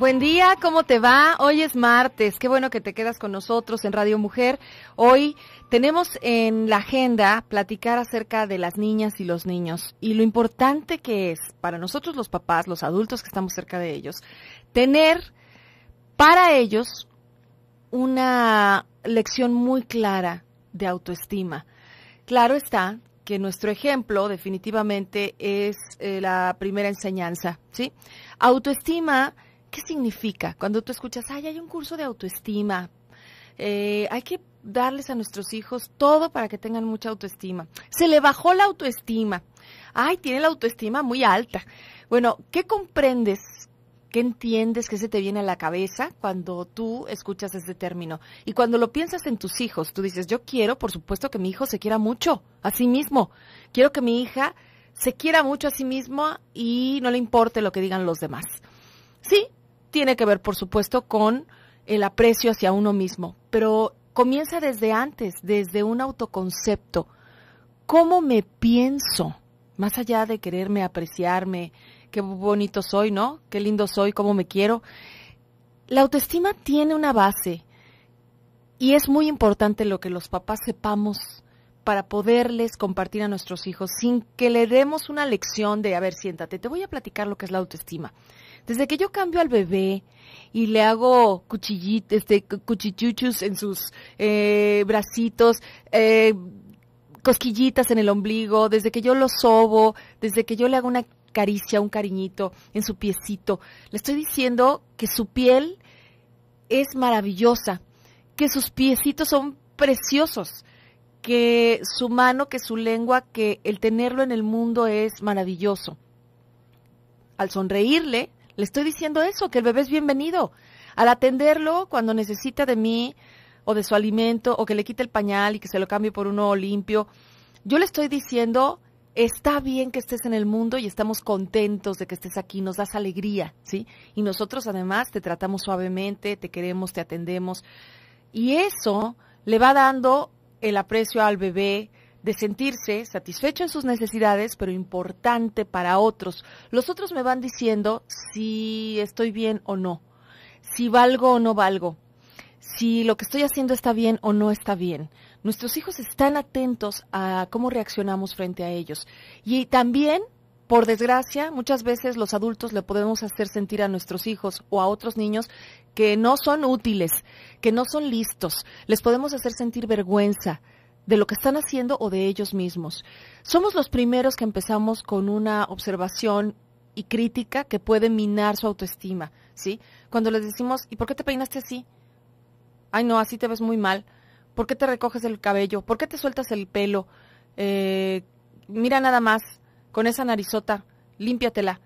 Buen día, ¿cómo te va? Hoy es martes, qué bueno que te quedas con nosotros en Radio Mujer. Hoy tenemos en la agenda platicar acerca de las niñas y los niños y lo importante que es para nosotros los papás, los adultos que estamos cerca de ellos, tener para ellos una lección muy clara de autoestima. Claro está que nuestro ejemplo definitivamente es eh, la primera enseñanza, ¿sí? Autoestima ¿Qué significa? Cuando tú escuchas, ay, hay un curso de autoestima, eh, hay que darles a nuestros hijos todo para que tengan mucha autoestima. Se le bajó la autoestima. Ay, tiene la autoestima muy alta. Bueno, ¿qué comprendes? ¿Qué entiendes? que se te viene a la cabeza cuando tú escuchas ese término? Y cuando lo piensas en tus hijos, tú dices, yo quiero, por supuesto, que mi hijo se quiera mucho a sí mismo. Quiero que mi hija se quiera mucho a sí misma y no le importe lo que digan los demás. Sí, tiene que ver, por supuesto, con el aprecio hacia uno mismo, pero comienza desde antes, desde un autoconcepto. ¿Cómo me pienso? Más allá de quererme apreciarme, qué bonito soy, ¿no? Qué lindo soy, cómo me quiero. La autoestima tiene una base y es muy importante lo que los papás sepamos para poderles compartir a nuestros hijos sin que le demos una lección de, a ver, siéntate, te voy a platicar lo que es la autoestima. Desde que yo cambio al bebé y le hago cuchillitos, este, cuchichuchus en sus eh, bracitos, eh, cosquillitas en el ombligo, desde que yo lo sobo, desde que yo le hago una caricia, un cariñito en su piecito, le estoy diciendo que su piel es maravillosa, que sus piecitos son preciosos, que su mano, que su lengua, que el tenerlo en el mundo es maravilloso. Al sonreírle, le estoy diciendo eso, que el bebé es bienvenido. Al atenderlo cuando necesita de mí o de su alimento o que le quite el pañal y que se lo cambie por uno limpio, yo le estoy diciendo, está bien que estés en el mundo y estamos contentos de que estés aquí, nos das alegría, ¿sí? Y nosotros además te tratamos suavemente, te queremos, te atendemos. Y eso le va dando el aprecio al bebé, de sentirse satisfecho en sus necesidades, pero importante para otros. Los otros me van diciendo si estoy bien o no, si valgo o no valgo, si lo que estoy haciendo está bien o no está bien. Nuestros hijos están atentos a cómo reaccionamos frente a ellos. Y también, por desgracia, muchas veces los adultos le podemos hacer sentir a nuestros hijos o a otros niños que no son útiles, que no son listos. Les podemos hacer sentir vergüenza, de lo que están haciendo o de ellos mismos. Somos los primeros que empezamos con una observación y crítica que puede minar su autoestima, ¿sí? Cuando les decimos, ¿y por qué te peinaste así? Ay, no, así te ves muy mal. ¿Por qué te recoges el cabello? ¿Por qué te sueltas el pelo? Eh, mira nada más, con esa narizota, límpiatela.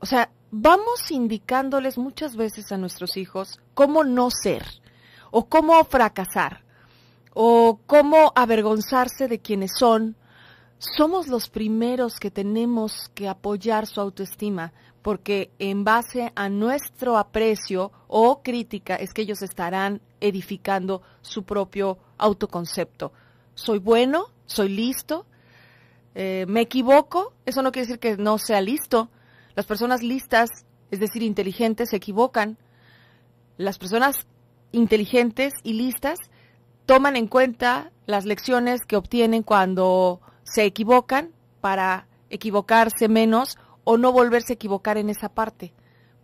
O sea, vamos indicándoles muchas veces a nuestros hijos cómo no ser o cómo fracasar o cómo avergonzarse de quienes son, somos los primeros que tenemos que apoyar su autoestima, porque en base a nuestro aprecio o crítica es que ellos estarán edificando su propio autoconcepto. Soy bueno, soy listo, eh, me equivoco, eso no quiere decir que no sea listo. Las personas listas, es decir, inteligentes, se equivocan. Las personas inteligentes y listas toman en cuenta las lecciones que obtienen cuando se equivocan para equivocarse menos o no volverse a equivocar en esa parte.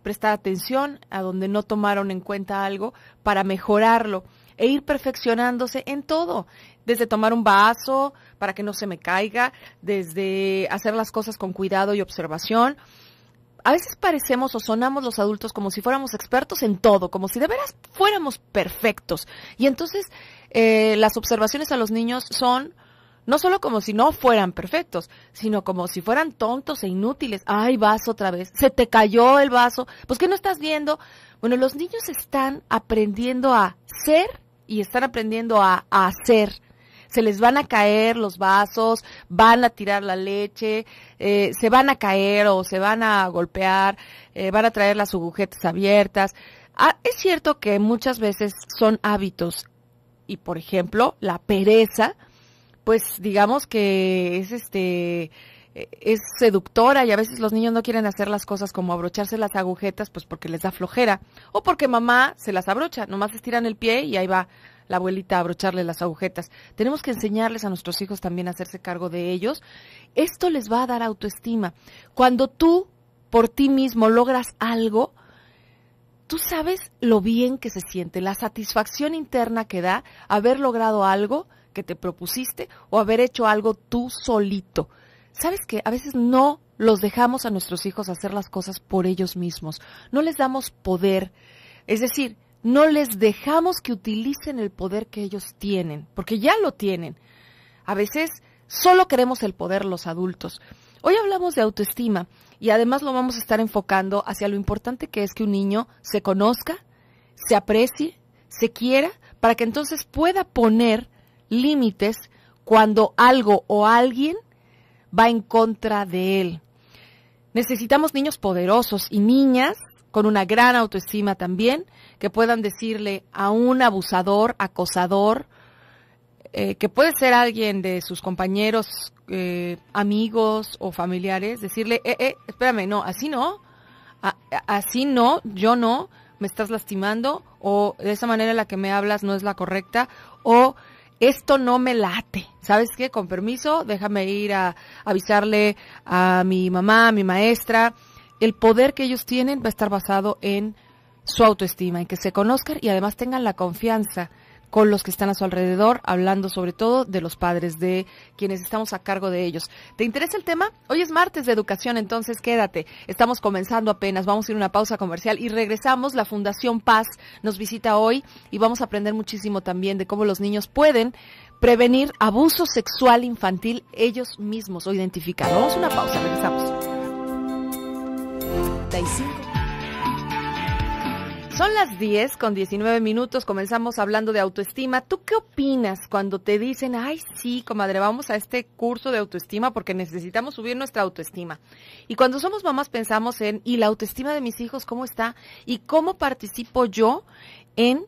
Prestar atención a donde no tomaron en cuenta algo para mejorarlo e ir perfeccionándose en todo, desde tomar un vaso para que no se me caiga, desde hacer las cosas con cuidado y observación. A veces parecemos o sonamos los adultos como si fuéramos expertos en todo, como si de veras fuéramos perfectos. Y entonces eh, las observaciones a los niños son no solo como si no fueran perfectos, sino como si fueran tontos e inútiles. Ay, vas otra vez, se te cayó el vaso, pues qué no estás viendo. Bueno, los niños están aprendiendo a ser y están aprendiendo a, hacer se les van a caer los vasos, van a tirar la leche, eh, se van a caer o se van a golpear, eh, van a traer las agujetas abiertas. Ah, es cierto que muchas veces son hábitos y por ejemplo la pereza, pues digamos que es este es seductora y a veces los niños no quieren hacer las cosas como abrocharse las agujetas pues porque les da flojera o porque mamá se las abrocha, nomás estiran el pie y ahí va la abuelita a abrocharle las agujetas. Tenemos que enseñarles a nuestros hijos también a hacerse cargo de ellos. Esto les va a dar autoestima. Cuando tú por ti mismo logras algo, tú sabes lo bien que se siente, la satisfacción interna que da haber logrado algo que te propusiste o haber hecho algo tú solito. ¿Sabes que a veces no los dejamos a nuestros hijos hacer las cosas por ellos mismos? No les damos poder. Es decir, no les dejamos que utilicen el poder que ellos tienen, porque ya lo tienen. A veces solo queremos el poder los adultos. Hoy hablamos de autoestima y además lo vamos a estar enfocando hacia lo importante que es que un niño se conozca, se aprecie, se quiera, para que entonces pueda poner límites cuando algo o alguien va en contra de él. Necesitamos niños poderosos y niñas con una gran autoestima también, que puedan decirle a un abusador, acosador, eh, que puede ser alguien de sus compañeros, eh, amigos o familiares, decirle, eh, eh espérame, no, así no, así no, yo no, me estás lastimando o de esa manera en la que me hablas no es la correcta o esto no me late. ¿Sabes qué? Con permiso, déjame ir a avisarle a mi mamá, a mi maestra. El poder que ellos tienen va a estar basado en su autoestima, en que se conozcan y además tengan la confianza con los que están a su alrededor, hablando sobre todo de los padres, de quienes estamos a cargo de ellos. ¿Te interesa el tema? Hoy es martes de educación, entonces quédate. Estamos comenzando apenas, vamos a ir a una pausa comercial y regresamos. La Fundación Paz nos visita hoy y vamos a aprender muchísimo también de cómo los niños pueden prevenir abuso sexual infantil ellos mismos o identificarlo. Vamos a una pausa, regresamos. Son las 10 con 19 minutos, comenzamos hablando de autoestima. ¿Tú qué opinas cuando te dicen, ay sí, comadre, vamos a este curso de autoestima porque necesitamos subir nuestra autoestima? Y cuando somos mamás pensamos en, ¿y la autoestima de mis hijos cómo está? ¿Y cómo participo yo en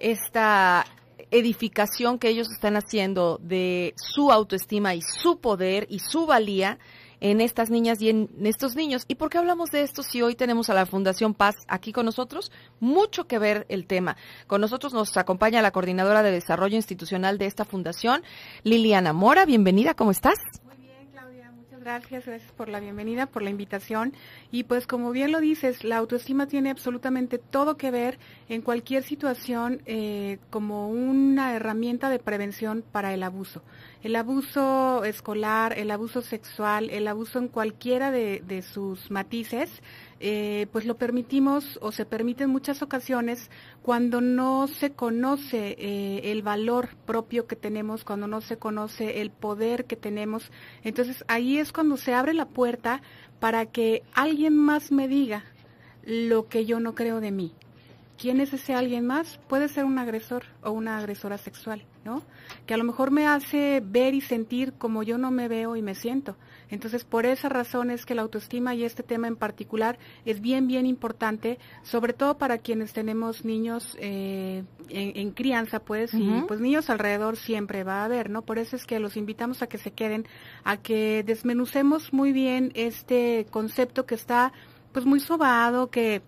esta edificación que ellos están haciendo de su autoestima y su poder y su valía? en estas niñas y en estos niños. ¿Y por qué hablamos de esto si hoy tenemos a la Fundación Paz aquí con nosotros? Mucho que ver el tema. Con nosotros nos acompaña la coordinadora de desarrollo institucional de esta fundación, Liliana Mora. Bienvenida, ¿cómo estás? gracias, gracias por la bienvenida, por la invitación. Y pues como bien lo dices, la autoestima tiene absolutamente todo que ver en cualquier situación eh, como una herramienta de prevención para el abuso. El abuso escolar, el abuso sexual, el abuso en cualquiera de sus matices eh, pues lo permitimos o se permite en muchas ocasiones cuando no se conoce eh, el valor propio que tenemos, cuando no se conoce el poder que tenemos. Entonces ahí es cuando se abre la puerta para que alguien más me diga lo que yo no creo de mí. ¿Quién es ese alguien más? Puede ser un agresor o una agresora sexual, ¿no? Que a lo mejor me hace ver y sentir como yo no me veo y me siento. Entonces, por esa razón es que la autoestima y este tema en particular es bien, bien importante, sobre todo para quienes tenemos niños eh, en, crianza, pues, y pues niños alrededor siempre va a haber, ¿no? Por eso es que los invitamos a que se queden, a que desmenucemos muy bien este concepto que está pues muy sobado, que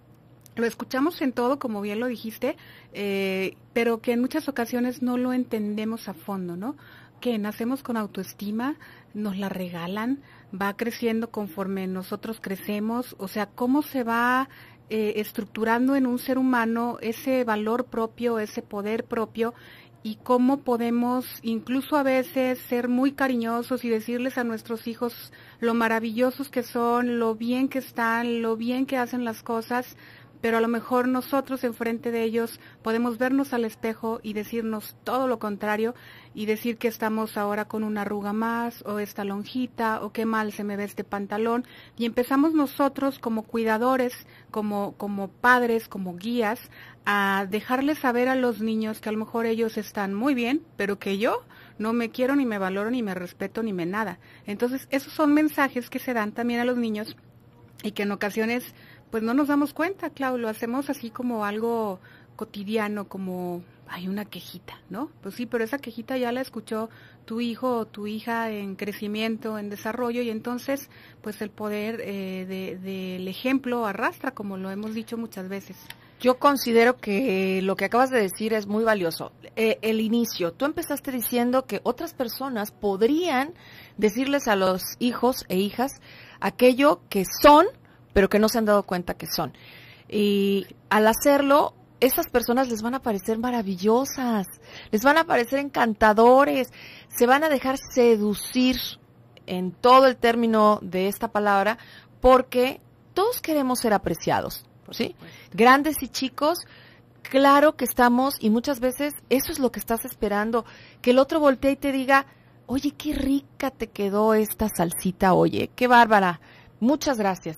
lo escuchamos en todo, como bien lo dijiste, eh, pero que en muchas ocasiones no lo entendemos a fondo, ¿no? que nacemos con autoestima, nos la regalan, va creciendo conforme nosotros crecemos, o sea, cómo se va eh, estructurando en un ser humano ese valor propio, ese poder propio y cómo podemos incluso a veces ser muy cariñosos y decirles a nuestros hijos lo maravillosos que son, lo bien que están, lo bien que hacen las cosas, pero a lo mejor nosotros enfrente de ellos podemos vernos al espejo y decirnos todo lo contrario y decir que estamos ahora con una arruga más o esta lonjita o qué mal se me ve este pantalón y empezamos nosotros como cuidadores, como, como padres, como guías a dejarles saber a los niños que a lo mejor ellos están muy bien, pero que yo no me quiero ni me valoro ni me respeto ni me nada. Entonces, esos son mensajes que se dan también a los niños y que en ocasiones pues no nos damos cuenta, Clau, lo hacemos así como algo cotidiano, como hay una quejita, ¿no? Pues sí, pero esa quejita ya la escuchó tu hijo o tu hija en crecimiento, en desarrollo, y entonces, pues el poder eh, del ejemplo arrastra, como lo hemos dicho muchas veces. Yo considero que lo que acabas de decir es muy valioso. Eh, el inicio, tú empezaste diciendo que otras personas podrían decirles a los hijos e hijas aquello que son pero que no se han dado cuenta que son. Y al hacerlo, esas personas les van a parecer maravillosas, les van a parecer encantadores, se van a dejar seducir en todo el término de esta palabra, porque todos queremos ser apreciados, ¿sí? Grandes y chicos, claro que estamos, y muchas veces eso es lo que estás esperando, que el otro voltee y te diga, oye, qué rica te quedó esta salsita, oye, qué bárbara, muchas gracias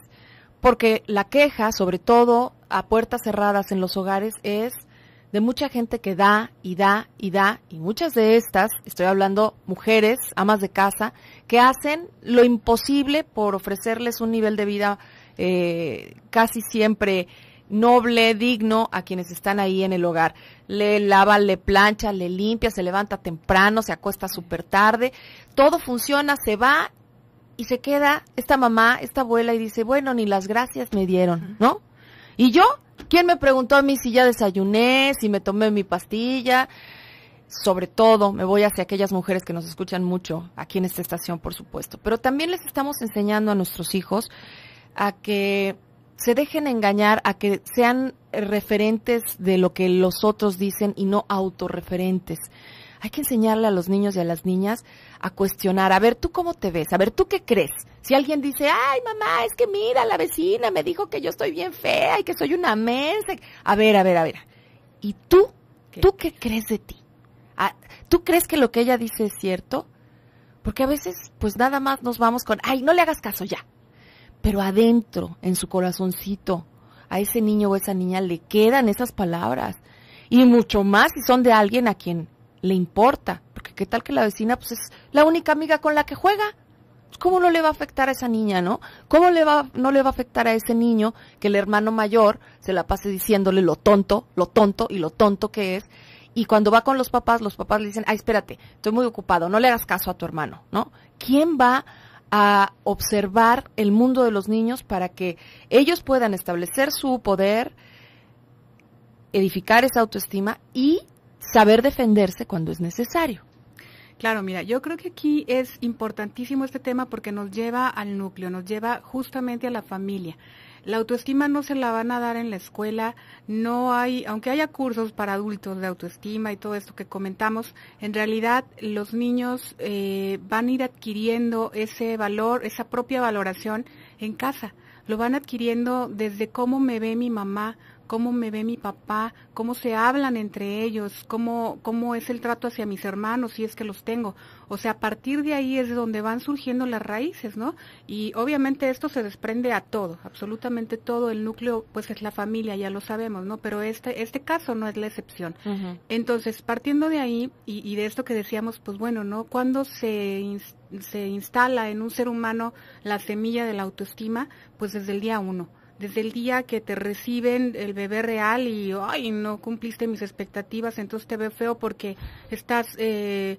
porque la queja, sobre todo a puertas cerradas en los hogares, es de mucha gente que da y da y da, y muchas de estas, estoy hablando mujeres, amas de casa, que hacen lo imposible por ofrecerles un nivel de vida eh, casi siempre noble, digno a quienes están ahí en el hogar. Le lava, le plancha, le limpia, se levanta temprano, se acuesta súper tarde, todo funciona, se va y se queda esta mamá, esta abuela y dice, bueno, ni las gracias me dieron, ¿no? Y yo, ¿quién me preguntó a mí si ya desayuné, si me tomé mi pastilla? Sobre todo, me voy hacia aquellas mujeres que nos escuchan mucho aquí en esta estación, por supuesto. Pero también les estamos enseñando a nuestros hijos a que se dejen engañar, a que sean referentes de lo que los otros dicen y no autorreferentes. Hay que enseñarle a los niños y a las niñas a cuestionar, a ver tú cómo te ves, a ver tú qué crees. Si alguien dice, ay mamá, es que mira, la vecina me dijo que yo estoy bien fea y que soy una mensa. A ver, a ver, a ver. ¿Y tú? ¿Tú qué crees de ti? Ah, ¿Tú crees que lo que ella dice es cierto? Porque a veces, pues nada más nos vamos con, ay, no le hagas caso ya. Pero adentro, en su corazoncito, a ese niño o esa niña le quedan esas palabras. Y mucho más si son de alguien a quien le importa. ¿Qué tal que la vecina pues es la única amiga con la que juega? Pues, ¿Cómo no le va a afectar a esa niña, no? ¿Cómo no le va a afectar a ese niño que el hermano mayor se la pase diciéndole lo tonto, lo tonto y lo tonto que es? Y cuando va con los papás, los papás le dicen, ay, espérate, estoy muy ocupado, no le hagas caso a tu hermano, ¿no? ¿Quién va a observar el mundo de los niños para que ellos puedan establecer su poder, edificar esa autoestima y saber defenderse cuando es necesario. Claro, mira, yo creo que aquí es importantísimo este tema porque nos lleva al núcleo, nos lleva justamente a la familia. La autoestima no se la van a dar en la escuela, no hay, aunque haya cursos para adultos de autoestima y todo esto que comentamos, en realidad los niños eh, van a ir adquiriendo ese valor, esa propia valoración en casa. Lo van adquiriendo desde cómo me ve mi mamá, cómo me ve mi papá, cómo se hablan entre ellos, cómo, cómo es el trato hacia mis hermanos, si es que los tengo. O sea, a partir de ahí es donde van surgiendo las raíces, ¿no? Y obviamente esto se desprende a todo, absolutamente todo. El núcleo, pues es la familia, ya lo sabemos, ¿no? Pero este, este caso no es la excepción. Entonces, partiendo de ahí y, y de esto que decíamos, pues bueno, ¿no? Cuando se se instala en un ser humano la semilla de la autoestima, pues desde el día uno desde el día que te reciben el bebé real y, ay, no cumpliste mis expectativas, entonces te ve feo porque estás eh,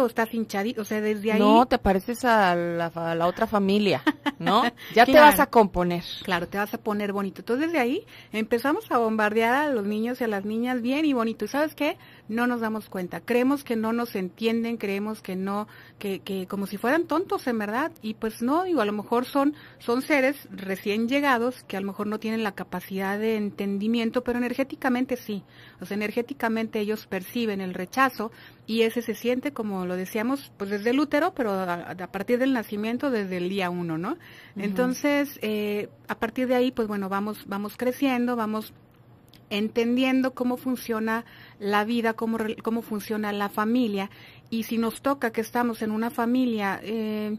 o estás hinchadito, o sea, desde ahí. No, te pareces a la, otra familia, ¿no? Ya te vas a componer. Claro, te vas a poner bonito. Entonces, desde ahí empezamos a bombardear a los niños y a las niñas bien y bonito. ¿Y sabes qué? no nos damos cuenta. Creemos que no nos entienden, creemos que no, que, que como si fueran tontos en verdad. Y pues no, digo, a lo mejor son, son seres recién llegados que a lo mejor no tienen la capacidad de entendimiento, pero energéticamente sí. O sea, energéticamente ellos perciben el rechazo y ese se siente, como lo decíamos, pues desde el útero, pero a, partir del nacimiento, desde el día uno, ¿no? Entonces, eh, a partir de ahí, pues bueno, vamos, vamos creciendo, vamos entendiendo cómo funciona la vida, cómo, cómo funciona la familia. Y si nos toca que estamos en una familia, eh,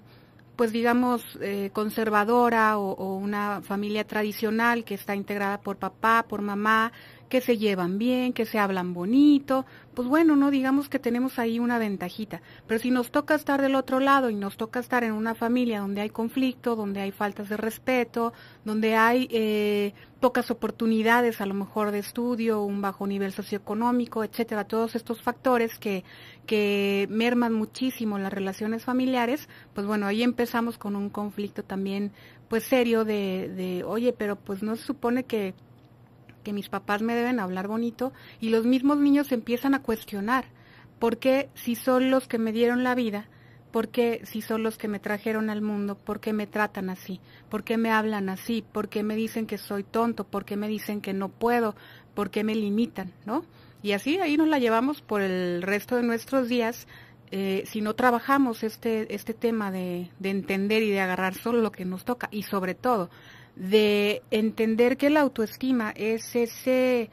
pues digamos, eh, conservadora o, una familia tradicional que está integrada por papá, por mamá, que se llevan bien, que se hablan bonito, pues bueno, no digamos que tenemos ahí una ventajita, pero si nos toca estar del otro lado y nos toca estar en una familia donde hay conflicto, donde hay faltas de respeto, donde hay eh, pocas oportunidades a lo mejor de estudio, un bajo nivel socioeconómico, etcétera, todos estos factores que, que merman muchísimo las relaciones familiares, pues bueno, ahí empezamos con un conflicto también pues serio de, de oye, pero pues no se supone que que mis papás me deben hablar bonito y los mismos niños empiezan a cuestionar, ¿por qué si son los que me dieron la vida? ¿Por qué si son los que me trajeron al mundo? ¿Por qué me tratan así? ¿Por qué me hablan así? ¿Por qué me dicen que soy tonto? ¿Por qué me dicen que no puedo? ¿Por qué me limitan? ¿No? Y así ahí nos la llevamos por el resto de nuestros días eh, si no trabajamos este, este tema de entender y de agarrar solo lo que nos toca y sobre todo de entender que la autoestima es ese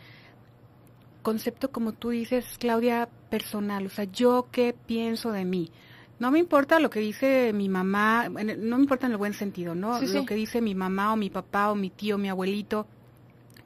concepto, como tú dices, Claudia, personal, o sea, yo qué pienso de mí. No me importa lo que dice mi mamá, no me importa en el buen sentido, ¿no? lo que dice mi mamá o mi papá o mi tío, mi abuelito,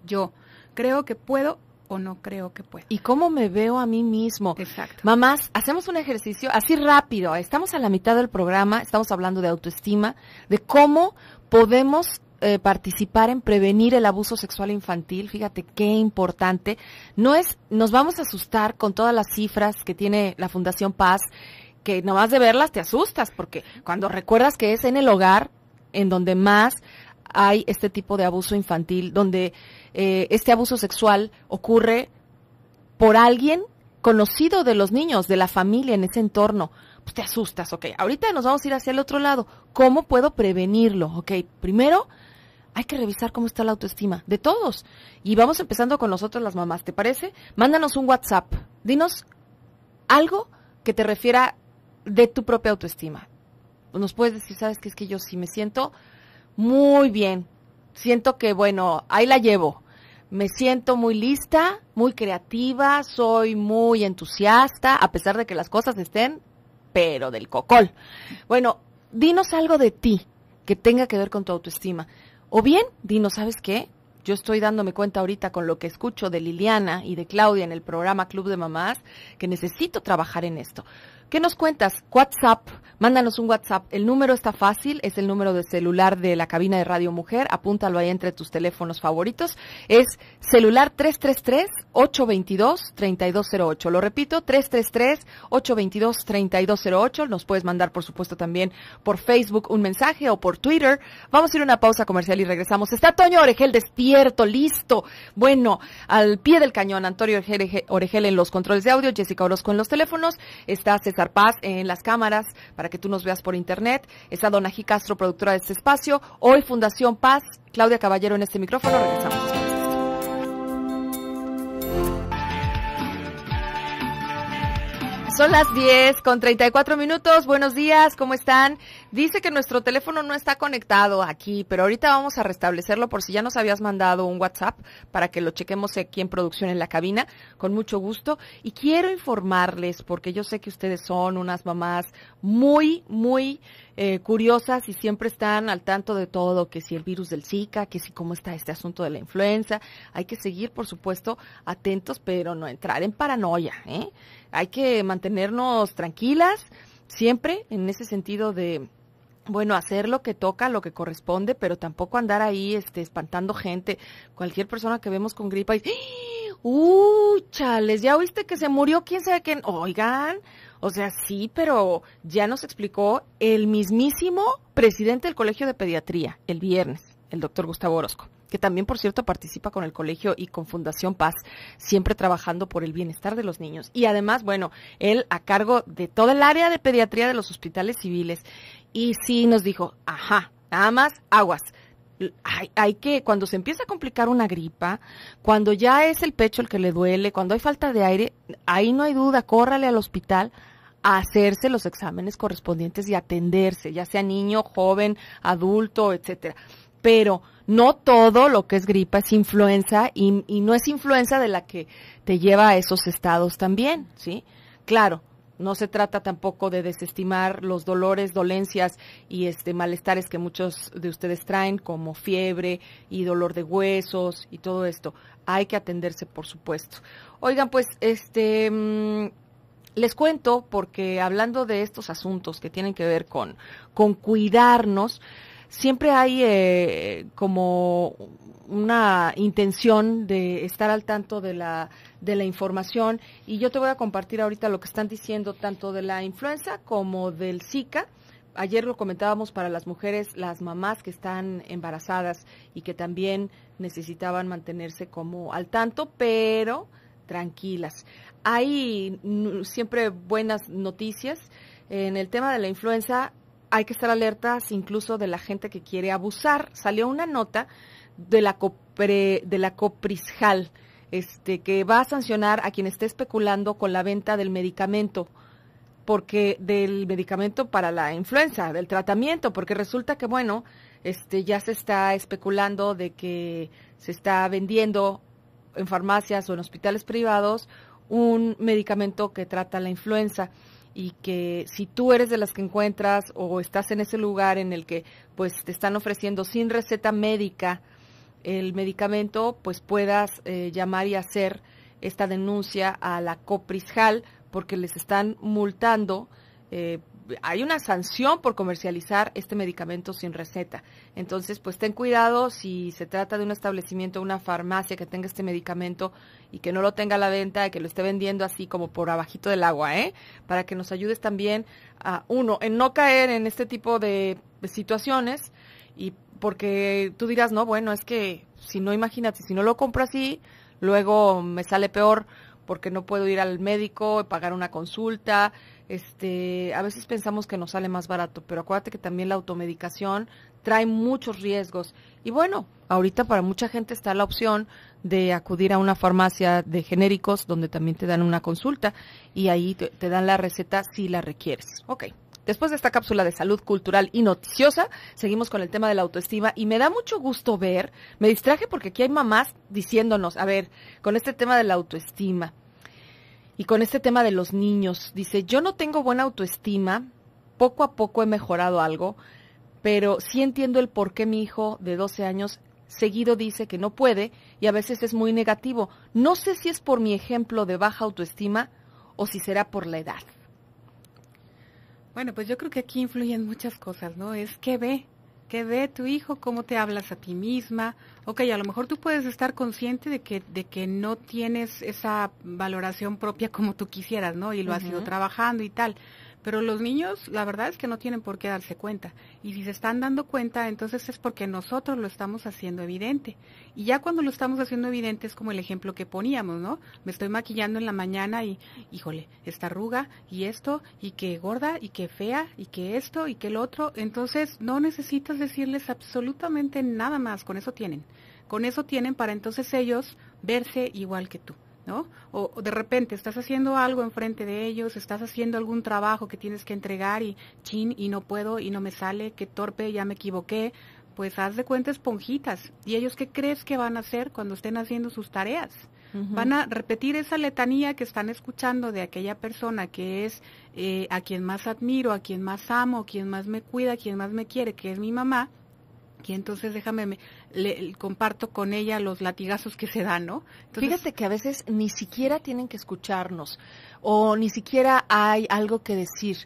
yo creo que puedo o no creo que puedo. ¿Y cómo me veo a mí mismo? Exacto. Mamás, hacemos un ejercicio así rápido. Estamos a la mitad del programa, estamos hablando de autoestima, de cómo podemos eh, participar en prevenir el abuso sexual infantil, fíjate qué importante. No es, nos vamos a asustar con todas las cifras que tiene la Fundación Paz, que nomás de verlas te asustas, porque cuando recuerdas que es en el hogar en donde más hay este tipo de abuso infantil, donde eh, este abuso sexual ocurre por alguien conocido de los niños, de la familia en ese entorno, pues te asustas, ok. Ahorita nos vamos a ir hacia el otro lado. ¿Cómo puedo prevenirlo? Ok, primero hay que revisar cómo está la autoestima de todos. Y vamos empezando con nosotros las mamás, ¿te parece? Mándanos un WhatsApp, dinos algo que te refiera de tu propia autoestima. Nos puedes decir, ¿sabes qué? Es que yo sí me siento muy bien. Siento que, bueno, ahí la llevo. Me siento muy lista, muy creativa, soy muy entusiasta, a pesar de que las cosas estén, pero del cocol. Bueno, dinos algo de ti que tenga que ver con tu autoestima. O bien, Dino, ¿sabes qué? Yo estoy dándome cuenta ahorita con lo que escucho de Liliana y de Claudia en el programa Club de Mamás que necesito trabajar en esto. ¿Qué nos cuentas? WhatsApp Mándanos un WhatsApp. El número está fácil, es el número de celular de la cabina de Radio Mujer. Apúntalo ahí entre tus teléfonos favoritos. Es celular 333-822-3208. Lo repito, 333-822-3208. Nos puedes mandar, por supuesto, también por Facebook un mensaje o por Twitter. Vamos a ir a una pausa comercial y regresamos. Está Toño Oregel despierto, listo. Bueno, al pie del cañón, Antonio Oregel en los controles de audio, Jessica Orozco en los teléfonos, está César Paz en las cámaras para que tú nos veas por internet. Está Dona G. Castro, productora de este espacio. Hoy Fundación Paz, Claudia Caballero en este micrófono. Regresamos. Son las 10 con 34 minutos. Buenos días, ¿cómo están? Dice que nuestro teléfono no está conectado aquí, pero ahorita vamos a restablecerlo por si ya nos habías mandado un WhatsApp para que lo chequemos aquí en producción en la cabina, con mucho gusto. Y quiero informarles, porque yo sé que ustedes son unas mamás muy, muy eh, curiosas y siempre están al tanto de todo, que si el virus del Zika, que si cómo está este asunto de la influenza. Hay que seguir, por supuesto, atentos, pero no entrar en paranoia. ¿eh? Hay que mantenernos tranquilas siempre en ese sentido de bueno, hacer lo que toca, lo que corresponde, pero tampoco andar ahí este, espantando gente. Cualquier persona que vemos con gripa y, ¡uh, chales! ¿Ya oíste que se murió quién sabe quién? Oigan, o sea, sí, pero ya nos explicó el mismísimo presidente del Colegio de Pediatría el viernes, el doctor Gustavo Orozco que también, por cierto, participa con el colegio y con Fundación Paz, siempre trabajando por el bienestar de los niños. Y además, bueno, él a cargo de todo el área de pediatría de los hospitales civiles y sí nos dijo, ajá, nada más aguas. Hay, que, cuando se empieza a complicar una gripa, cuando ya es el pecho el que le duele, cuando hay falta de aire, ahí no hay duda, córrale al hospital a hacerse los exámenes correspondientes y atenderse, ya sea niño, joven, adulto, etcétera. Pero no todo lo que es gripa es influenza y, y no es influenza de la que te lleva a esos estados también, ¿sí? Claro, no se trata tampoco de desestimar los dolores, dolencias y este, malestares que muchos de ustedes traen, como fiebre y dolor de huesos y todo esto. Hay que atenderse, por supuesto. Oigan, pues este mm, les cuento porque hablando de estos asuntos que tienen que ver con cuidarnos, siempre hay eh, como una intención de estar al tanto de la, de la información y yo te voy a compartir ahorita lo que están diciendo tanto de la influenza como del Zika. Ayer lo comentábamos para las mujeres, las mamás que están embarazadas y que también necesitaban mantenerse como al tanto, pero tranquilas. Hay siempre buenas noticias. En el tema de la influenza, hay que estar alertas incluso de la gente que quiere abusar. Salió una nota de la, de la Coprisjal este, que va a sancionar a quien esté especulando con la venta del medicamento porque del medicamento para la influenza, del tratamiento, porque resulta que bueno, este ya se está especulando de que se está vendiendo en farmacias o en hospitales privados un medicamento que trata la influenza y que si tú eres de las que encuentras o estás en ese lugar en el que pues te están ofreciendo sin receta médica el medicamento, pues puedas eh, llamar y hacer esta denuncia a la Coprisjal porque les están multando eh, hay una sanción por comercializar este medicamento sin receta. Entonces, pues ten cuidado si se trata de un establecimiento, una farmacia que tenga este medicamento y que no lo tenga a la venta, que lo esté vendiendo así como por abajito del agua, ¿eh? Para que nos ayudes también a, uno, en no caer en este tipo de situaciones y porque tú dirás, no, bueno, es que si no, imagínate, si no lo compro así, luego me sale peor porque no puedo ir al médico, pagar una consulta, este, a veces pensamos que nos sale más barato, pero acuérdate que también la automedicación trae muchos riesgos. Y bueno, ahorita para mucha gente está la opción de acudir a una farmacia de genéricos donde también te dan una consulta y ahí te, dan la receta si la requieres. Ok. Después de esta cápsula de salud cultural y noticiosa, seguimos con el tema de la autoestima y me da mucho gusto ver, me distraje porque aquí hay mamás diciéndonos, a ver, con este tema de la autoestima, y con este tema de los niños. Dice, yo no tengo buena autoestima, poco a poco he mejorado algo, pero sí entiendo el por qué mi hijo de 12 años seguido dice que no puede y a veces es muy negativo. No sé si es por mi ejemplo de baja autoestima o si será por la edad. Bueno, pues yo creo que aquí influyen muchas cosas, ¿no? Es que ve, ¿Qué ve tu hijo? ¿Cómo te hablas a ti misma? Ok, a lo mejor tú puedes estar consciente de que, de que no tienes esa valoración propia como tú quisieras, ¿no? Y lo has ido trabajando y tal. Pero los niños, la verdad es que no tienen por qué darse cuenta. Y si se están dando cuenta, entonces es porque nosotros lo estamos haciendo evidente. Y ya cuando lo estamos haciendo evidente es como el ejemplo que poníamos, ¿no? Me estoy maquillando en la mañana y, híjole, esta arruga y esto, y que gorda, y que fea, y que esto, y que el otro. Entonces no necesitas decirles absolutamente nada más, con eso tienen. Con eso tienen para entonces ellos verse igual que tú. O, de repente estás haciendo algo enfrente de ellos, estás haciendo algún trabajo que tienes que entregar y chin, y no puedo, y no me sale, qué torpe, ya me equivoqué. Pues haz de cuenta esponjitas. ¿Y ellos qué crees que van a hacer cuando estén haciendo sus tareas? Van a repetir esa letanía que están escuchando de aquella persona que es eh, a quien más admiro, a quien más amo, a quien más me cuida, a quien más me quiere, que es mi mamá entonces déjame, comparto con ella los latigazos que se dan, ¿no? Fíjate que a veces ni siquiera tienen que escucharnos o ni siquiera hay algo que decir.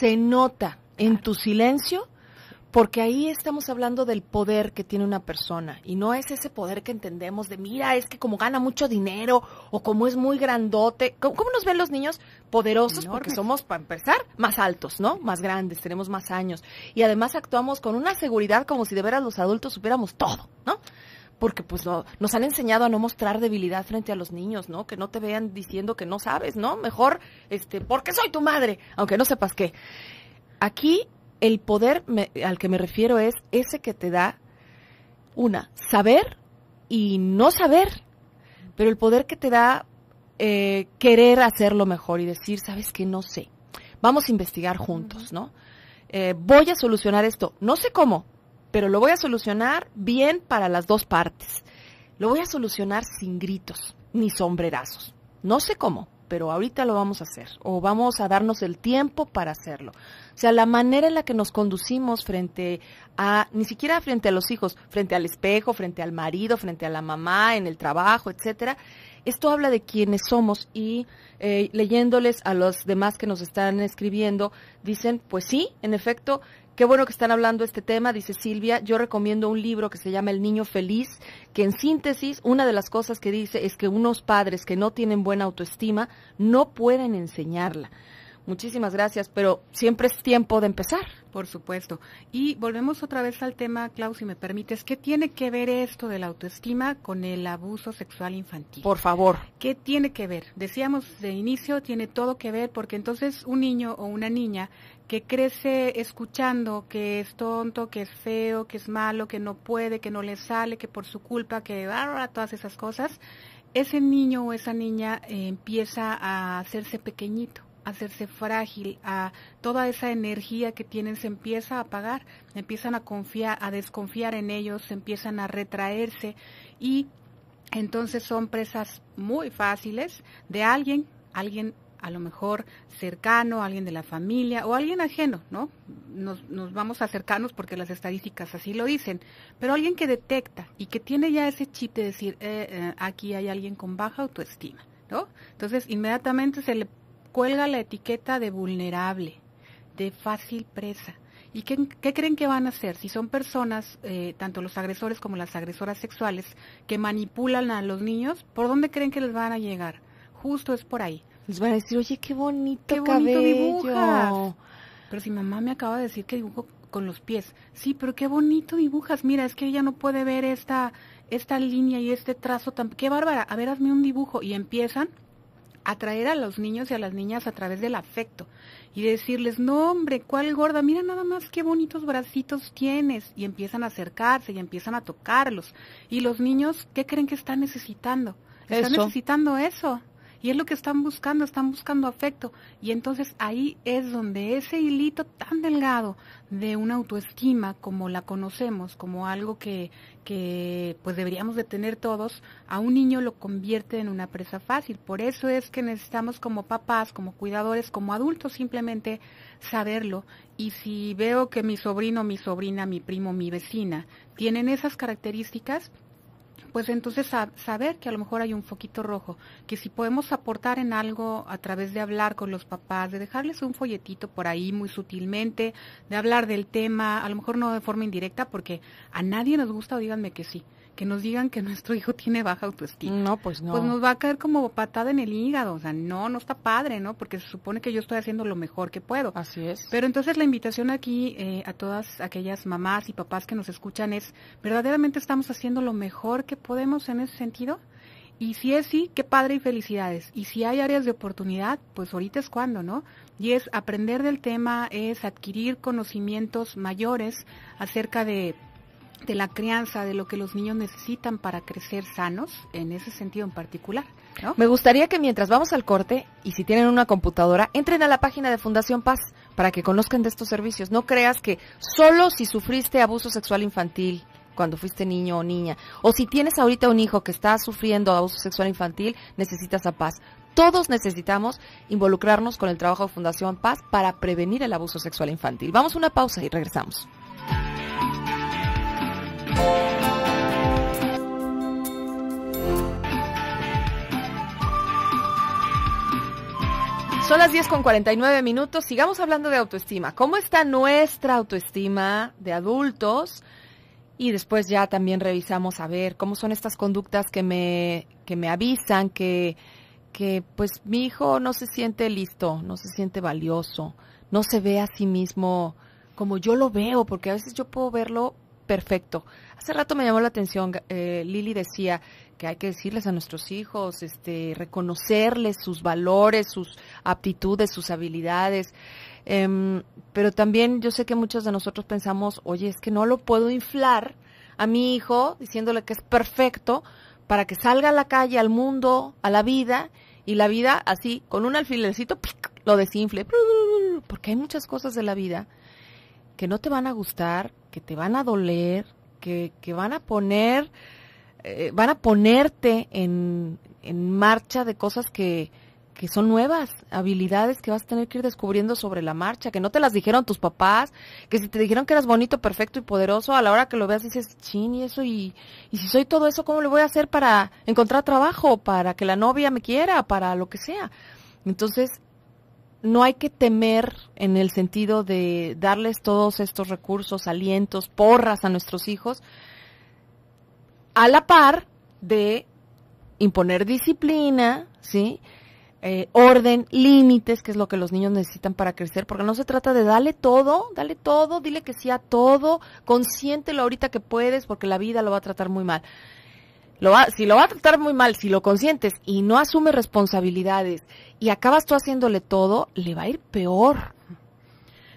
Se nota en tu silencio porque ahí estamos hablando del poder que tiene una persona y no es ese poder que entendemos de, mira, es que como gana mucho dinero o como es muy grandote. ¿Cómo, nos ven los niños? Poderosos porque somos, para empezar, más altos, ¿no? Más grandes, tenemos más años. Y además actuamos con una seguridad como si de veras los adultos supiéramos todo, ¿no? porque pues nos han enseñado a no mostrar debilidad frente a los niños, ¿no? Que no te vean diciendo que no sabes, ¿no? Mejor, este, porque soy tu madre, aunque no sepas qué. Aquí el poder al que me refiero es ese que te da una, saber y no saber, pero el poder que te da eh, querer hacerlo mejor y decir, sabes que no sé, vamos a investigar juntos, ¿no? Eh, voy a solucionar esto, no sé cómo, pero lo voy a solucionar bien para las dos partes. Lo voy a solucionar sin gritos ni sombrerazos. No sé cómo, pero ahorita lo vamos a hacer o vamos a darnos el tiempo para hacerlo sea, la manera en la que nos conducimos frente a, ni siquiera frente a los hijos, frente al espejo, frente al marido, frente a la mamá, en el trabajo, etcétera. Esto habla de quiénes somos y eh, leyéndoles a los demás que nos están escribiendo, dicen, pues sí, en efecto, Qué bueno que están hablando este tema, dice Silvia. Yo recomiendo un libro que se llama El Niño Feliz, que en síntesis, una de las cosas que dice es que unos padres que no tienen buena autoestima no pueden enseñarla. Muchísimas gracias, pero siempre es tiempo de empezar. Por supuesto. Y volvemos otra vez al tema, Klaus, si me permites. ¿Qué tiene que ver esto de la autoestima con el abuso sexual infantil? Por favor. ¿Qué tiene que ver? Decíamos de inicio, tiene todo que ver porque entonces un niño o una niña que crece escuchando que es tonto, que es feo, que es malo, que no puede, que no le sale, que por su culpa, que todas esas cosas, ese niño o esa niña eh, empieza a hacerse pequeñito hacerse frágil, a toda esa energía que tienen se empieza a apagar, empiezan a confiar, a desconfiar en ellos, empiezan a retraerse y entonces son presas muy fáciles de alguien, alguien a lo mejor cercano, alguien de la familia o alguien ajeno, ¿no? Nos, vamos a acercarnos porque las estadísticas así lo dicen, pero alguien que detecta y que tiene ya ese chip de decir, eh, eh, aquí hay alguien con baja autoestima, ¿no? Entonces inmediatamente se le cuelga la etiqueta de vulnerable, de fácil presa. ¿Y qué, creen que van a hacer si son personas, eh, tanto los agresores como las agresoras sexuales, que manipulan a los niños? ¿Por dónde creen que les van a llegar? Justo es por ahí. Les van a decir, oye, qué bonito, qué bonito dibujas. Pero si mamá me acaba de decir que dibujo con los pies, sí, pero qué bonito dibujas. Mira, es que ella no puede ver esta esta línea y este trazo tan. Qué bárbara. A ver, hazme un dibujo y empiezan atraer a los niños y a las niñas a través del afecto y decirles, no hombre, cuál gorda, mira nada más qué bonitos bracitos tienes y empiezan a acercarse y empiezan a tocarlos. Y los niños, ¿qué creen que están necesitando? Están necesitando eso. Y es lo que están buscando, están buscando afecto. Y entonces ahí es donde ese hilito tan delgado de una autoestima como la conocemos, como algo que, que pues deberíamos de tener todos, a un niño lo convierte en una presa fácil. Por eso es que necesitamos como papás, como cuidadores, como adultos simplemente saberlo. Y si veo que mi sobrino, mi sobrina, mi primo, mi vecina tienen esas características, pues entonces saber que a lo mejor hay un foquito rojo, que si podemos aportar en algo a través de hablar con los papás, de dejarles un folletito por ahí muy sutilmente, de hablar del tema, a lo mejor no de forma indirecta, porque a nadie nos gusta, o díganme que sí, que nos digan que nuestro hijo tiene baja autoestima. No, pues no. Pues nos va a caer como patada en el hígado, o sea, no, no está padre, ¿no? Porque se supone que yo estoy haciendo lo mejor que puedo. Así es. Pero entonces la invitación aquí eh, a todas aquellas mamás y papás que nos escuchan es, ¿verdaderamente estamos haciendo lo mejor que podemos en ese sentido? Y si es sí, qué padre y felicidades. Y si hay áreas de oportunidad, pues ahorita es cuando, ¿no? Y es aprender del tema, es adquirir conocimientos mayores acerca de de la crianza, de lo que los niños necesitan para crecer sanos, en ese sentido en particular. Me gustaría que mientras vamos al corte, y si tienen una computadora, entren a la página de Fundación Paz para que conozcan de estos servicios. No creas que solo si sufriste abuso sexual infantil cuando fuiste niño o niña, o si tienes ahorita un hijo que está sufriendo abuso sexual infantil, necesitas a Paz todos necesitamos involucrarnos con el trabajo de Fundación Paz para prevenir el abuso sexual infantil. Vamos a una pausa y regresamos. Son las 10 con 49 minutos. Sigamos hablando de autoestima. ¿Cómo está nuestra autoestima de adultos? Y después ya también revisamos a ver cómo son estas conductas que me, que me avisan que, que pues mi hijo no se siente listo, no se siente valioso, no se ve a sí mismo como yo lo veo, porque a veces yo puedo verlo perfecto, Hace rato me llamó la atención, eh, Lili decía que hay que decirles a nuestros hijos, este, reconocerles sus valores, sus aptitudes, sus habilidades. Em, pero también yo sé que muchos de nosotros pensamos, oye, es que no lo puedo inflar a mi hijo diciéndole que es perfecto para que salga a la calle, al mundo, a la vida, y la vida así, con un alfilercito, lo desinfle. Porque hay muchas cosas de la vida que no te van a gustar, que te van a doler, que, van a poner, eh, van a ponerte en, marcha de cosas que, que son nuevas, habilidades que vas a tener que ir descubriendo sobre la marcha, que no te las dijeron tus papás, que si te dijeron que eras bonito, perfecto y poderoso, a la hora que lo veas dices, chin, y eso, y, y si soy todo eso, ¿cómo le voy a hacer para encontrar trabajo, para que la novia me quiera, para lo que sea? Entonces, no hay que temer en el sentido de darles todos estos recursos, alientos, porras a nuestros hijos, a la par de imponer disciplina, ¿sí? Eh, orden, límites, que es lo que los niños necesitan para crecer, porque no se trata de dale todo, dale todo, dile que sí a todo, consiéntelo ahorita que puedes, porque la vida lo va a tratar muy mal. Lo va, si lo va a tratar muy mal, si lo consientes y no asume responsabilidades y acabas tú haciéndole todo, le va a ir peor.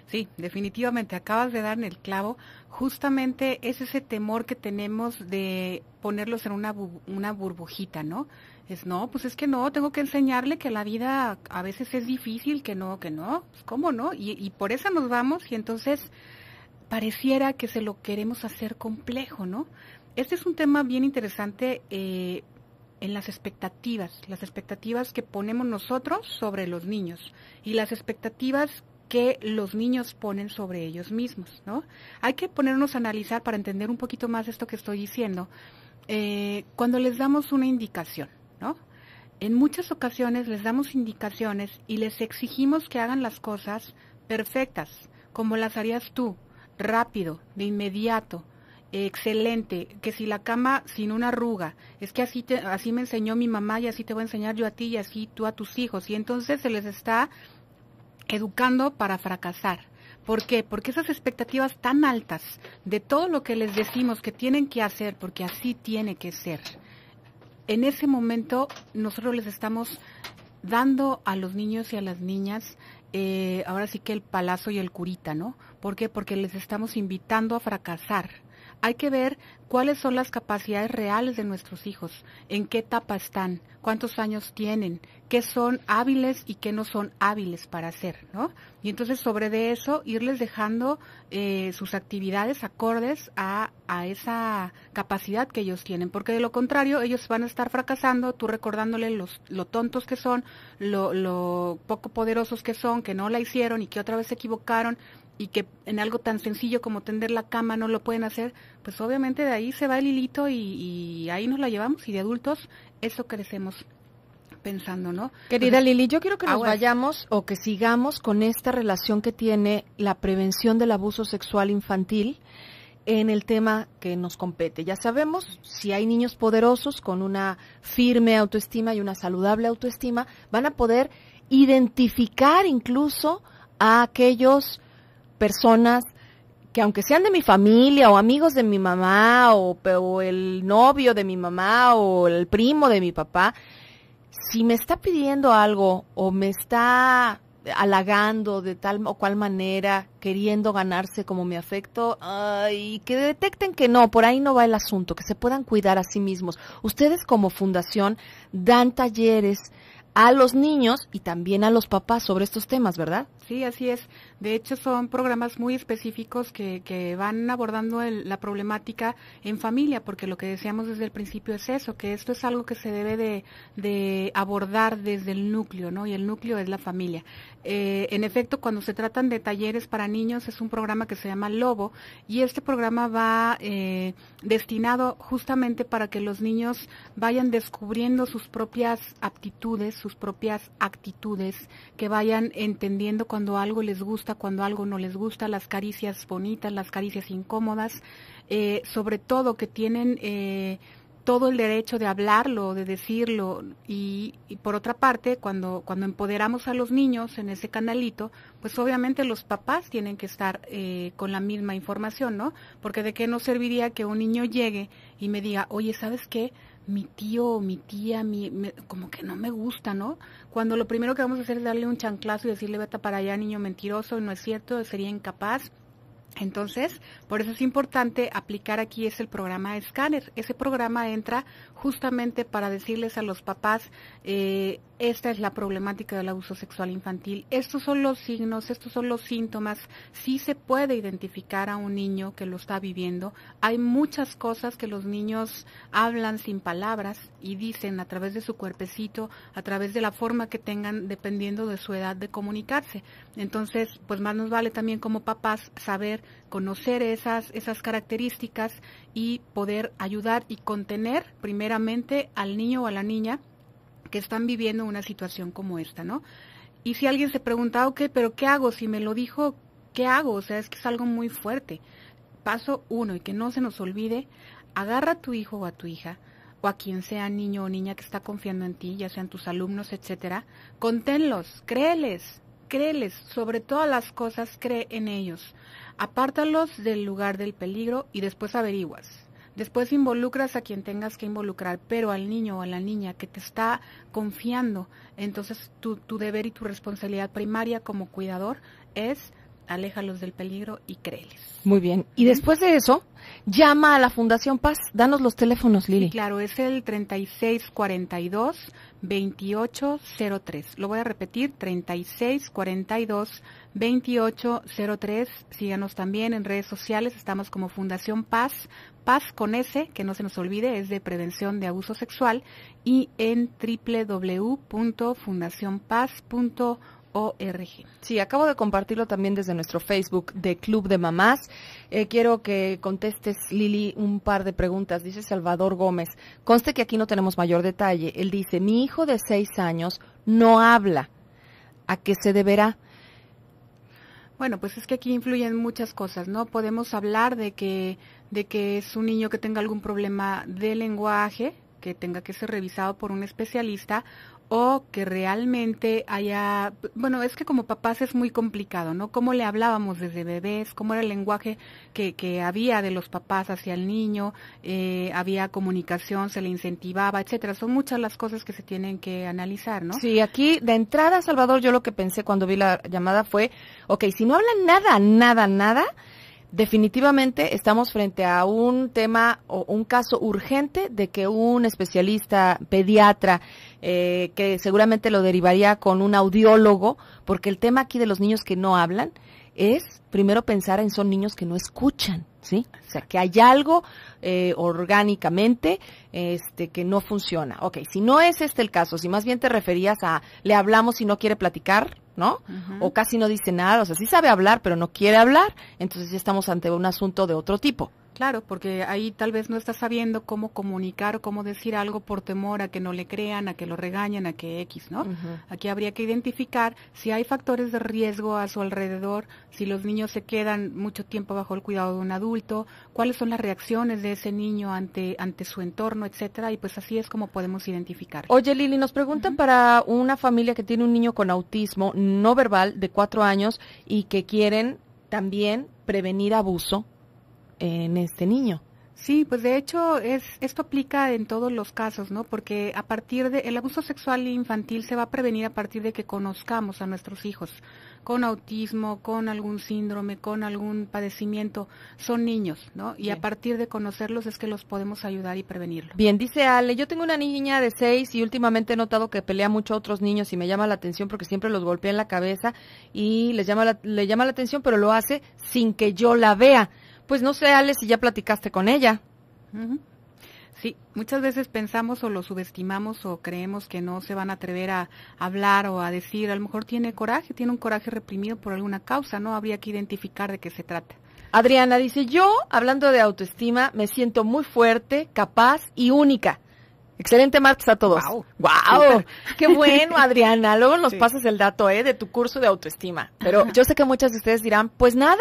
Sí, definitivamente, acabas de dar en el clavo. Justamente es ese temor que tenemos de ponerlos en una, una burbujita, ¿no? Es no, pues es que no, tengo que enseñarle que la vida a veces es difícil, que no, que no, pues, cómo no, y, y por eso nos vamos y entonces pareciera que se lo queremos hacer complejo, ¿no? Este es un tema bien interesante eh, en las expectativas, las expectativas que ponemos nosotros sobre los niños y las expectativas que los niños ponen sobre ellos mismos, ¿no? Hay que ponernos a analizar para entender un poquito más esto que estoy diciendo. Eh, cuando les damos una indicación, ¿no? En muchas ocasiones les damos indicaciones y les exigimos que hagan las cosas perfectas, como las harías tú, rápido, de inmediato, excelente, que si la cama sin una arruga, es que así, así me enseñó mi mamá y así te voy a enseñar yo a ti y así tú a tus hijos. Y entonces se les está educando para fracasar. ¿Por qué? Porque esas expectativas tan altas de todo lo que les decimos que tienen que hacer, porque así tiene que ser, en ese momento nosotros les estamos dando a los niños y a las niñas eh, ahora sí que el palazo y el curita, ¿no? ¿Por qué? Porque les estamos invitando a fracasar hay que ver cuáles son las capacidades reales de nuestros hijos, en qué etapa están, cuántos años tienen, qué son hábiles y qué no son hábiles para hacer, ¿no? Y entonces sobre de eso irles dejando eh, sus actividades acordes a, esa capacidad que ellos tienen, porque de lo contrario ellos van a estar fracasando, tú recordándole lo tontos que son, lo, lo poco poderosos que son, que no la hicieron y que otra vez se equivocaron, y que en algo tan sencillo como tender la cama no lo pueden hacer, pues obviamente de ahí se va el hilito y, ahí nos la llevamos y de adultos eso crecemos pensando, ¿no? Querida Lili, yo quiero que nos vayamos o que sigamos con esta relación que tiene la prevención del abuso sexual infantil en el tema que nos compete. Ya sabemos, si hay niños poderosos con una firme autoestima y una saludable autoestima, van a poder identificar incluso a aquellos personas que aunque sean de mi familia o amigos de mi mamá o, el novio de mi mamá o el primo de mi papá, si me está pidiendo algo o me está halagando de tal o cual manera, queriendo ganarse como mi afecto, y que detecten que no, por ahí no va el asunto, que se puedan cuidar a sí mismos. Ustedes como fundación dan talleres a los niños y también a los papás sobre estos temas, ¿verdad? Sí, así es. De hecho, son programas muy específicos que, van abordando la problemática en familia, porque lo que decíamos desde el principio es eso, que esto es algo que se debe de, abordar desde el núcleo, ¿no? Y el núcleo es la familia. Eh, en efecto, cuando se tratan de talleres para niños, es un programa que se llama Lobo, y este programa va eh, destinado justamente para que los niños vayan descubriendo sus propias aptitudes, sus propias actitudes, que vayan entendiendo cuando algo les gusta cuando algo no les gusta, las caricias bonitas, las caricias incómodas, eh, sobre todo que tienen eh, todo el derecho de hablarlo, de decirlo y, por otra parte, cuando, cuando empoderamos a los niños en ese canalito, pues obviamente los papás tienen que estar eh, con la misma información, ¿no? Porque de qué nos serviría que un niño llegue y me diga, oye, ¿sabes qué? mi tío mi tía, mi, como que no me gusta, ¿no? Cuando lo primero que vamos a hacer es darle un chanclazo y decirle, vete para allá, niño mentiroso, no es cierto, sería incapaz. Entonces, por eso es importante aplicar aquí es el programa Scanner. Ese programa entra justamente para decirles a los papás, eh, esta es la problemática del abuso sexual infantil, estos son los signos, estos son los síntomas, sí se puede identificar a un niño que lo está viviendo. Hay muchas cosas que los niños hablan sin palabras y dicen a través de su cuerpecito, a través de la forma que tengan, dependiendo de su edad de comunicarse. Entonces, pues más nos vale también como papás saber conocer esas, esas características y poder ayudar y contener primeramente al niño o a la niña que están viviendo una situación como esta, ¿no? Y si alguien se pregunta, ah, ok, pero ¿qué hago? Si me lo dijo, ¿qué hago? O sea, es que es algo muy fuerte. Paso uno, y que no se nos olvide, agarra a tu hijo o a tu hija, o a quien sea niño o niña que está confiando en ti, ya sean tus alumnos, etcétera, conténlos, créeles, créeles, sobre todas las cosas cree en ellos. Apártalos del lugar del peligro y después averiguas. Después involucras a quien tengas que involucrar, pero al niño o a la niña que te está confiando, entonces tu, tu deber y tu responsabilidad primaria como cuidador es aléjalos del peligro y créeles. Muy bien. Y después de eso, llama a la Fundación Paz. Danos los teléfonos, Lili. claro, es el 3642 2803. Lo voy a repetir, 3642 2803. Síganos también en redes sociales. Estamos como Fundación Paz. Paz con S, que no se nos olvide, es de prevención de abuso sexual. Y en www.fundacionpaz.org Sí, acabo de compartirlo también desde nuestro Facebook de Club de Mamás. Eh, quiero que contestes, Lili, un par de preguntas. Dice Salvador Gómez, conste que aquí no tenemos mayor detalle. Él dice, mi hijo de seis años no habla. ¿A qué se deberá? Bueno, pues es que aquí influyen muchas cosas, ¿no? Podemos hablar de que, de que es un niño que tenga algún problema de lenguaje, que tenga que ser revisado por un especialista, o que realmente haya, bueno, es que como papás es muy complicado, ¿no? ¿Cómo le hablábamos desde bebés? ¿Cómo era el lenguaje que, que había de los papás hacia el niño? Eh, ¿Había comunicación? ¿Se le incentivaba? Etcétera. Son muchas las cosas que se tienen que analizar, ¿no? Sí, aquí de entrada, Salvador, yo lo que pensé cuando vi la llamada fue, ok, si no hablan nada, nada, nada, definitivamente estamos frente a un tema o un caso urgente de que un especialista pediatra eh, que seguramente lo derivaría con un audiólogo, porque el tema aquí de los niños que no hablan es primero pensar en son niños que no escuchan, ¿sí? O sea, que hay algo eh, orgánicamente este, que no funciona. Ok, si no es este el caso, si más bien te referías a le hablamos y no quiere platicar, ¿no? O casi no dice nada, o sea, sí sabe hablar, pero no quiere hablar, entonces ya estamos ante un asunto de otro tipo. Claro, porque ahí tal vez no está sabiendo cómo comunicar o cómo decir algo por temor a que no le crean, a que lo regañen, a que X, ¿no? Aquí habría que identificar si hay factores de riesgo a su alrededor, si los niños se quedan mucho tiempo bajo el cuidado de un adulto, cuáles son las reacciones de ese niño ante, ante su entorno, etcétera, y pues así es como podemos identificar. Oye, Lili, nos preguntan para una familia que tiene un niño con autismo no verbal de cuatro años y que quieren también prevenir abuso en este niño. Sí, pues de hecho es, esto aplica en todos los casos, ¿no? Porque a partir de el abuso sexual infantil se va a prevenir a partir de que conozcamos a nuestros hijos con autismo, con algún síndrome, con algún padecimiento, son niños, ¿no? Y a partir de conocerlos es que los podemos ayudar y prevenirlo. Bien, dice Ale, yo tengo una niña de seis y últimamente he notado que pelea mucho a otros niños y me llama la atención porque siempre los golpea en la cabeza y les llama le llama la atención, pero lo hace sin que yo la vea. Pues no sé, Ale, si ya platicaste con ella. Sí, muchas veces pensamos o lo subestimamos o creemos que no se van a atrever a hablar o a decir, a lo mejor tiene coraje, tiene un coraje reprimido por alguna causa, ¿no? Habría que identificar de qué se trata. Adriana dice, yo, hablando de autoestima, me siento muy fuerte, capaz y única. Excelente martes a todos. ¡Wow! wow. ¡Qué bueno, Adriana! Luego nos pasas el dato ¿eh? de tu curso de autoestima. Pero yo sé que muchas de ustedes dirán, pues nada,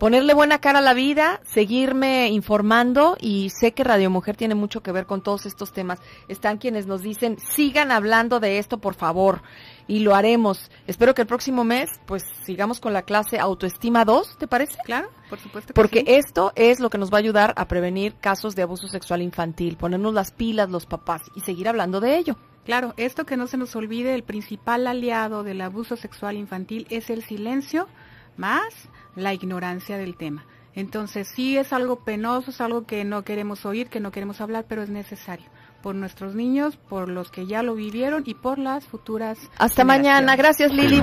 ponerle buena cara a la vida, seguirme informando y sé que Radio Mujer tiene mucho que ver con todos estos temas. Están quienes nos dicen, sigan hablando de esto, por favor, y lo haremos. Espero que el próximo mes, pues sigamos con la clase Autoestima 2, ¿te parece? Claro, por supuesto. Que Porque esto es lo que nos va a ayudar a prevenir casos de abuso sexual infantil, ponernos las pilas los papás y seguir hablando de ello. Claro, esto que no se nos olvide, el principal aliado del abuso sexual infantil es el silencio más la ignorancia del tema. Entonces sí es algo penoso, es algo que no queremos oír, que no queremos hablar, pero es necesario por nuestros niños, por los que ya lo vivieron y por las futuras. Hasta mañana, gracias Lili.